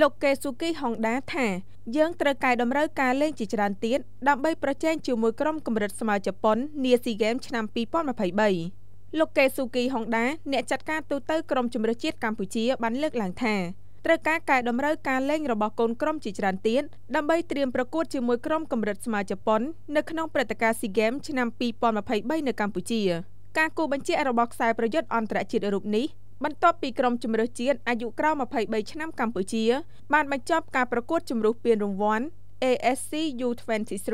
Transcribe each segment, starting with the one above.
លោកកេស៊ូគីហុងដាថា យើងត្រូវកែតម្រូវការលេងជាច្រើនទៀតដើម្បីប្រជែងជាមួយក្រុមកម្រិតស្មើជប៉ុននាស៊ីហ្គេមឆ្នាំ2023លោកកេស៊ូគីហុងដាអ្នកចាត់ការទូតក្រុមជម្រើសជាតិកម្ពុជាបានលើកឡើងថាត្រូវការកែតម្រូវការលេងរបស់កូនក្រុមជាច្រើនទៀតដើម្បីត្រៀមប្រកួតជាមួយក្រុមកម្រិតស្មើជប៉ុន នៅក្នុងព្រឹត្តិការណ៍ស៊ីហ្គេមឆ្នាំ2023នៅកម្ពុជា ការគូបញ្ជារបស់ខ្សែប្រយុទ្ធអន្តរជាតិរូបនេះបន្ទាប់ពីក្រុមជម្រើសជាតិអាយុក្រោម23ឆ្នាំកម្ពុជាបានបញ្ចប់ការប្រកួតជម្រុះពានរង្វាន់ ASC U23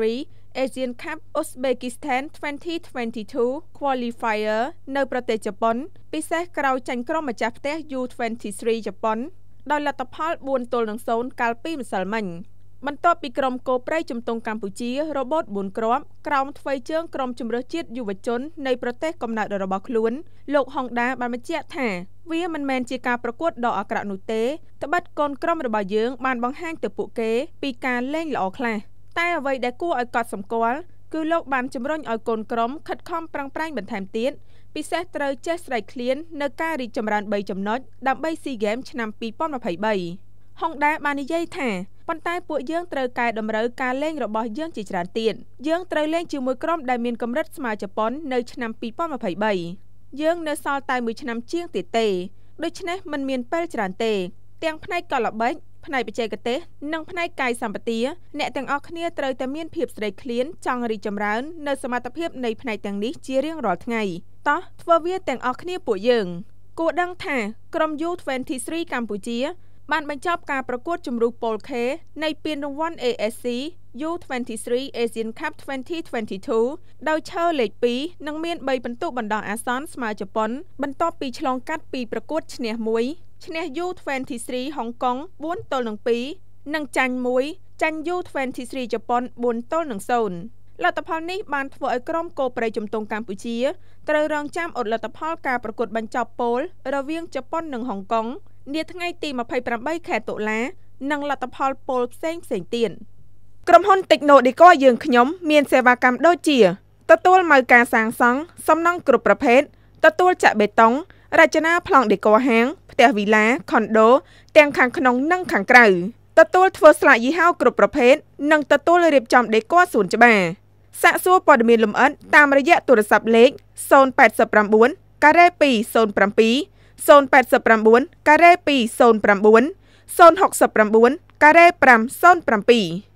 Asian Cup Uzbekistan 2022 Qualifier នៅប្រទេសជប៉ុនពិសេសក្រោយចាញ់ក្រុមម្ចាស់ផ្ទះ U23 ជប៉ុនដោយលទ្ធផល4ទល់នឹង0កាលពីម្សិលមិញ។បន្ទាប់ពីក្រុមគោព្រៃជំទង់កម្ពុជារបូត4គ្រាប់ក្រោមថ្វីជើងក្រុមជំរើសជាតិយុវជននៃប្រទេសកំណើតរបស់ខ្លួនលោកហុងដា បានបញ្ជាក់ថាវាមិនមែនជាការប្រកួតដ៏អាក្រក់នោះទេត្បិតកូនក្រុមរបស់យើងបានបង្ហាញទៅពួកគេពីការលេងល្អខ្លះ តែអ្វីដែលគួរឲ្យកត់សម្គាល់គឺលោកបានជំរុញឲ្យកូនក្រុមខិតខំប្រឹងប្រែងបន្ថែមទៀតពិសេសត្រូវចេះស្រែកឃ្លាននៅការរីកចម្រើន3ចំណុចដើម្បីស៊ីហ្គេមឆ្នាំ2023ហុងដាបាននិយាយថាប៉ុន្តែពួកយើងត្រូវកែតម្រូវការលេងរបស់យើងជាច្រើនទៀតយើងត្រូវលេងជាមួយក្រុមដែលមានកម្រិតស្មើជប៉ុននៅឆ្នាំ2023យើងនៅសល់តែមួយឆ្នាំជាងទៀតទេដូច្នេះมันមានពេលច្រើនទេទាំងផ្នែកកលល្បិចផ្នែកបច្ចេកទេសនិងផ្នែកកាយសម្បទាអ្នកទាំងអស់គ្នាត្រូវតែមានភាពស្រីឃ្លានចង់រីកចម្រើននៅសមត្ថភាពនៃផ្នែកទាំងនេះជារៀងរាល់ថ្ងៃតោះធ្វើវាទាំងអស់គ្នាពួកយើងគួរដឹងថាក្រុម U23 កម្ពុជាបានបញ្ចប់ការប្រកួតជម្រុះពលខេនៃពានរង្វាន់ ASC U23 Asian Cup 2022 ដោយឈើលេខ2និងមាន3ពិន្ទុបណ្ដោះអាសន្នស្មើជប៉ុនបន្ទាប់ពីឆ្លងកាត់ពីប្រកួតឈ្នះ1ឈ្នះ U23 ហុងកុង4ទល់នឹង2និងចាញ់1ចាញ់ U23 ជប៉ុន4ទល់នឹង0លទ្ធផលនេះបានធ្វើឲ្យក្រុមកោប្រៃជំទង់កម្ពុជាត្រូវរងចាំអត់លទ្ធផល ការប្រកួតបញ្ចប់ពោលរវាងជប៉ុននិងហុងកុងនាថ្ងៃទី28ខែតុលានិងលទ្ធផលពលផ្សេងផ្សេងទៀតក្រុមហ៊ុន Techno Decor យើងខ្ញុំមានសេវាកម្មដូចជាទទួលម៉ៅការសាងសង់សំណង់គ្រប់ប្រភេទទទួលចាក់បេតុងរចនាប្លង់ Decor ហាងផ្ទះវីឡា Condo ទាំងខាងក្នុងនិងខាងក្រៅទទួលធ្វើស្លាកយីហោគ្រប់ប្រភេទនិងទទួលរៀបចំ Decor សួនច្បារសាកសួរព័ត៌មានលម្អិតតាមរយៈទូរស័ព្ទលេខ089ការ៉េ207 089ការ៉េ209 069ការ៉េ507